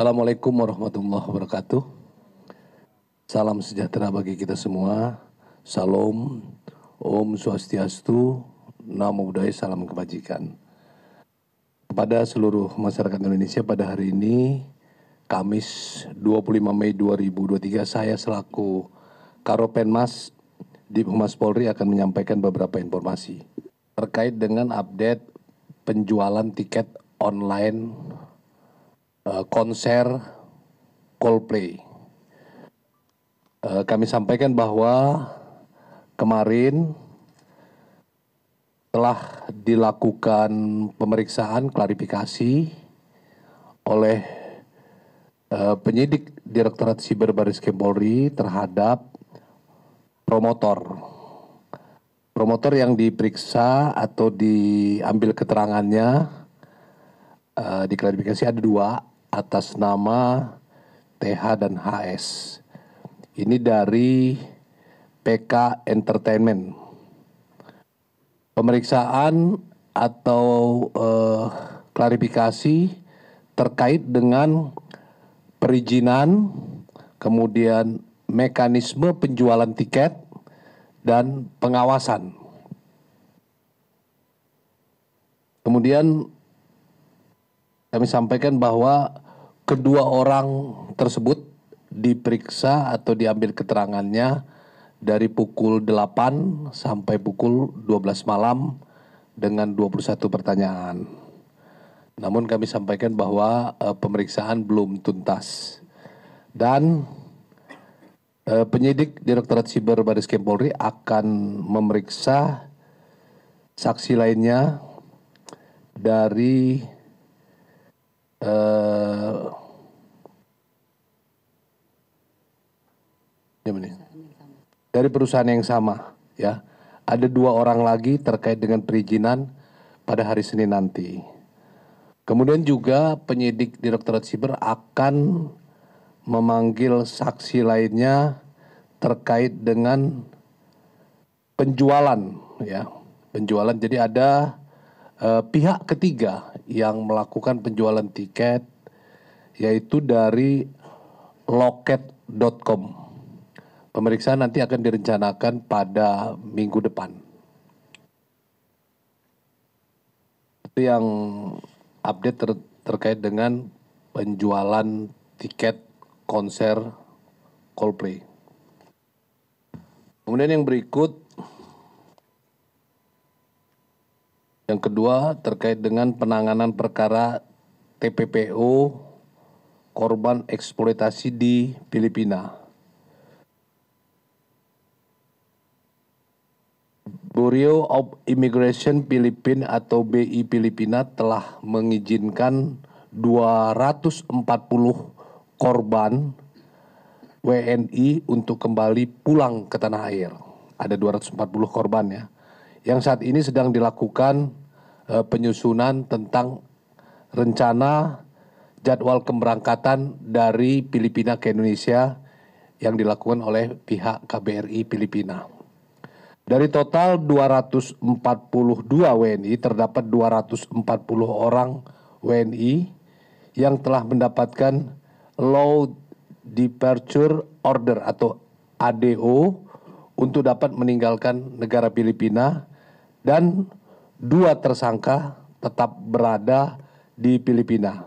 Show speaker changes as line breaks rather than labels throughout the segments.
Assalamualaikum warahmatullahi wabarakatuh. Salam sejahtera bagi kita semua. Salam, Om Swastiastu, Namo Buddhaya, Salam Kebajikan. Kepada seluruh masyarakat Indonesia pada hari ini, Kamis 25 Mei 2023, saya selaku Karopenmas di Humas Polri akan menyampaikan beberapa informasi terkait dengan update penjualan tiket online Eh, konser Coldplay. Eh, kami sampaikan bahwa kemarin telah dilakukan pemeriksaan klarifikasi oleh eh, penyidik Direktorat Siber Baris Krim terhadap promotor. Promotor yang diperiksa atau diambil keterangannya uh, diklarifikasi ada dua atas nama TH dan HS. Ini dari PK Entertainment. Pemeriksaan atau eh, klarifikasi terkait dengan perizinan, kemudian mekanisme penjualan tiket dan pengawasan. Kemudian kami sampaikan bahwa kedua orang tersebut diperiksa atau diambil keterangannya dari pukul 8 sampai pukul 12 malam dengan 21 pertanyaan. Namun kami sampaikan bahwa e, pemeriksaan belum tuntas. Dan e, penyidik Direktorat Siber Baris Krim Polri akan memeriksa saksi lainnya dari ya dari perusahaan yang sama ya ada dua orang lagi terkait dengan perizinan pada hari Senin nanti. Kemudian juga penyidik Direktorat Siber akan memanggil saksi lainnya terkait dengan penjualan ya penjualan jadi ada eh, pihak ketiga yang melakukan penjualan tiket yaitu dari loket.com. Pemeriksaan nanti akan direncanakan pada minggu depan. Itu yang update ter terkait dengan penjualan tiket konser Coldplay. Kemudian yang berikut Yang kedua terkait dengan penanganan perkara TPPO korban eksploitasi di Filipina. Bureau of Immigration Filipina atau BI Filipina telah mengizinkan 240 korban WNI untuk kembali pulang ke tanah air. Ada 240 korban ya. Yang saat ini sedang dilakukan Eh, penyusunan tentang rencana jadwal keberangkatan dari Filipina ke Indonesia yang dilakukan oleh pihak KBRI Filipina. Dari total 242 WNI terdapat 240 orang WNI yang telah mendapatkan Low Departure Order atau ADO untuk dapat meninggalkan negara Filipina dan dua tersangka tetap berada di Filipina.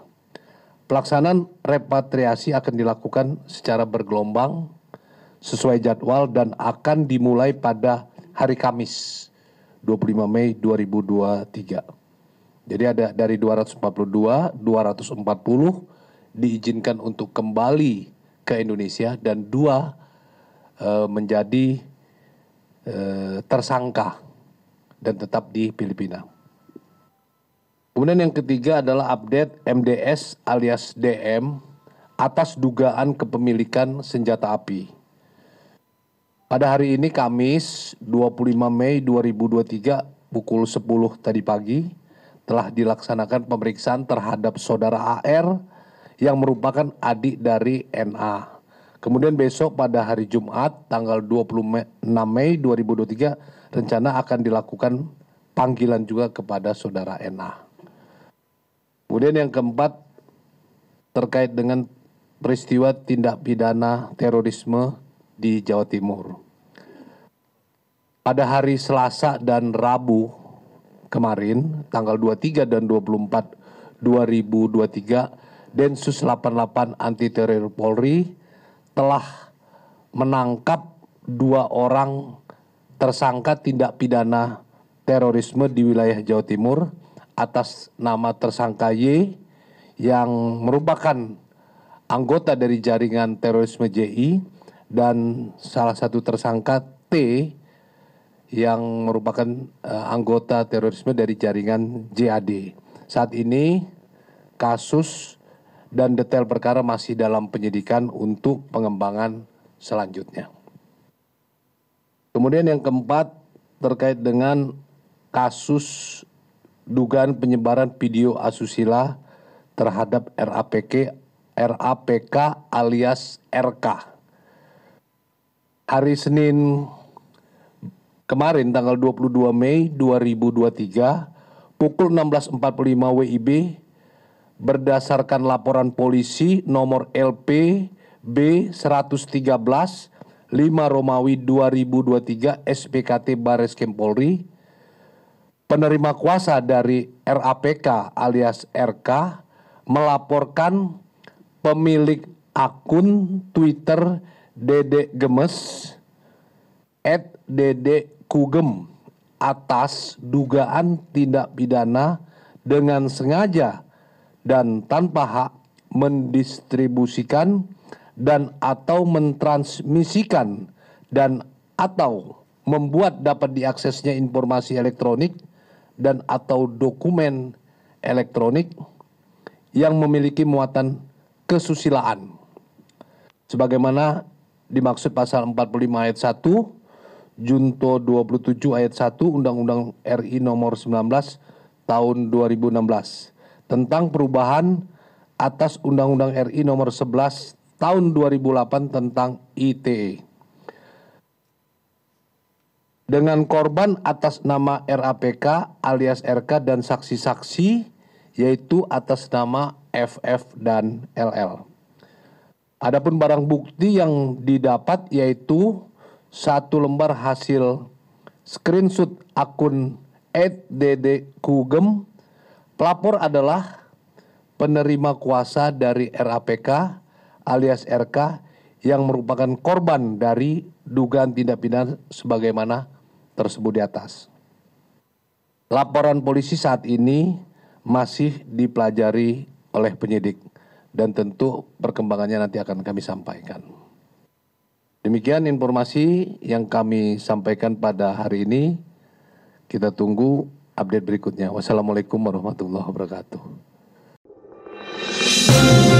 Pelaksanaan repatriasi akan dilakukan secara bergelombang sesuai jadwal dan akan dimulai pada hari Kamis 25 Mei 2023. Jadi ada dari 242, 240 diizinkan untuk kembali ke Indonesia dan dua e, menjadi e, tersangka dan tetap di Filipina. Kemudian yang ketiga adalah update MDS alias DM atas dugaan kepemilikan senjata api. Pada hari ini Kamis 25 Mei 2023 pukul 10 tadi pagi telah dilaksanakan pemeriksaan terhadap saudara AR yang merupakan adik dari NA. Kemudian besok pada hari Jumat tanggal 26 Mei 2023 rencana akan dilakukan panggilan juga kepada saudara Ena. Kemudian yang keempat terkait dengan peristiwa tindak pidana terorisme di Jawa Timur. Pada hari Selasa dan Rabu kemarin, tanggal 23 dan 24 2023, Densus 88 Anti Teror Polri telah menangkap dua orang tersangka tindak pidana terorisme di wilayah Jawa Timur atas nama tersangka Y yang merupakan anggota dari jaringan terorisme JI dan salah satu tersangka T yang merupakan uh, anggota terorisme dari jaringan JAD. Saat ini kasus dan detail perkara masih dalam penyidikan untuk pengembangan selanjutnya. Kemudian yang keempat terkait dengan kasus dugaan penyebaran video asusila terhadap RAPK RAPK alias RK. Hari Senin kemarin tanggal 22 Mei 2023 pukul 16.45 WIB berdasarkan laporan polisi nomor LP B 113 5 Romawi 2023 SPKT Bares Kim Polri penerima kuasa dari RAPK alias RK melaporkan pemilik akun Twitter Dede Gemes at Dede Kugem atas dugaan tindak pidana dengan sengaja dan tanpa hak mendistribusikan dan atau mentransmisikan dan atau membuat dapat diaksesnya informasi elektronik dan atau dokumen elektronik yang memiliki muatan kesusilaan. Sebagaimana dimaksud pasal 45 ayat 1, Junto 27 ayat 1 Undang-Undang RI nomor 19 tahun 2016 tentang perubahan atas Undang-Undang RI nomor 11 tahun 2008 tentang ITE. Dengan korban atas nama RAPK alias RK dan saksi-saksi yaitu atas nama FF dan LL. Adapun barang bukti yang didapat yaitu satu lembar hasil screenshot akun @dd Kugem. Pelapor adalah penerima kuasa dari RAPK alias RK yang merupakan korban dari dugaan tindak pidana sebagaimana tersebut di atas. Laporan polisi saat ini masih dipelajari oleh penyidik dan tentu perkembangannya nanti akan kami sampaikan. Demikian informasi yang kami sampaikan pada hari ini. Kita tunggu update berikutnya. Wassalamualaikum warahmatullahi wabarakatuh.